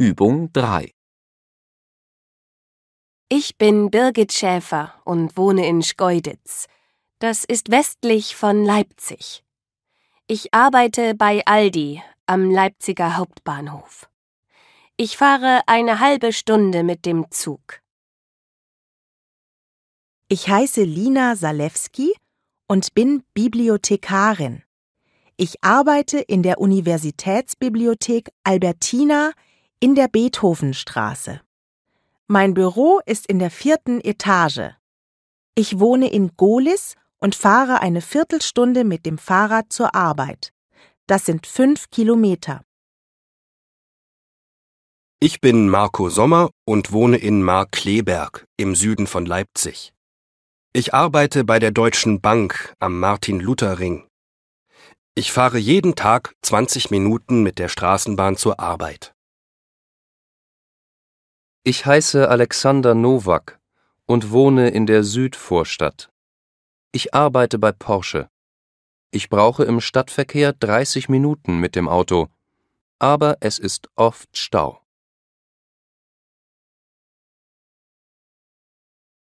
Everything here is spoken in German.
Übung 3 Ich bin Birgit Schäfer und wohne in Schkeuditz. Das ist westlich von Leipzig. Ich arbeite bei Aldi am Leipziger Hauptbahnhof. Ich fahre eine halbe Stunde mit dem Zug. Ich heiße Lina Salewski und bin Bibliothekarin. Ich arbeite in der Universitätsbibliothek Albertina in der Beethovenstraße. Mein Büro ist in der vierten Etage. Ich wohne in Golis und fahre eine Viertelstunde mit dem Fahrrad zur Arbeit. Das sind fünf Kilometer. Ich bin Marco Sommer und wohne in Markleberg im Süden von Leipzig. Ich arbeite bei der Deutschen Bank am Martin-Luther-Ring. Ich fahre jeden Tag 20 Minuten mit der Straßenbahn zur Arbeit. Ich heiße Alexander Nowak und wohne in der Südvorstadt. Ich arbeite bei Porsche. Ich brauche im Stadtverkehr 30 Minuten mit dem Auto, aber es ist oft Stau.